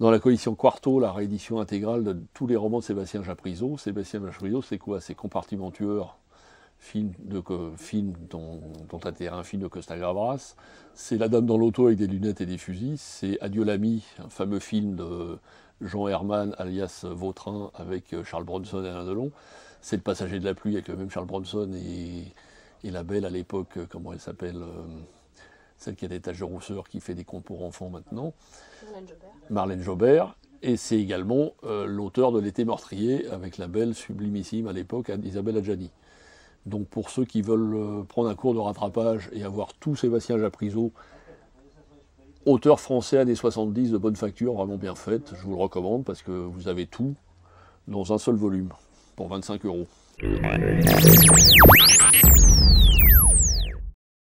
Dans la collection Quarto, la réédition intégrale de tous les romans de Sébastien Japrisot. Sébastien Japrisot, c'est quoi C'est Tueur, film, de, film dont, dont a un film de Costa Gavras. C'est La Dame dans l'auto avec des lunettes et des fusils. C'est Adieu l'ami, un fameux film de Jean Herman alias Vautrin avec euh, Charles Bronson et Alain Delon. C'est Le Passager de la pluie avec le même Charles Bronson et, la belle à l'époque, euh, comment elle s'appelle euh, celle qui a des tâches de rousseur, qui fait des concours pour enfants maintenant. Marlène Jobert. Et c'est également euh, l'auteur de L'été meurtrier, avec la belle sublimissime à l'époque, Isabelle Adjani. Donc pour ceux qui veulent euh, prendre un cours de rattrapage et avoir tout Sébastien Japrizo, auteur français années 70 de bonne facture, vraiment bien faite, je vous le recommande parce que vous avez tout dans un seul volume, pour 25 euros.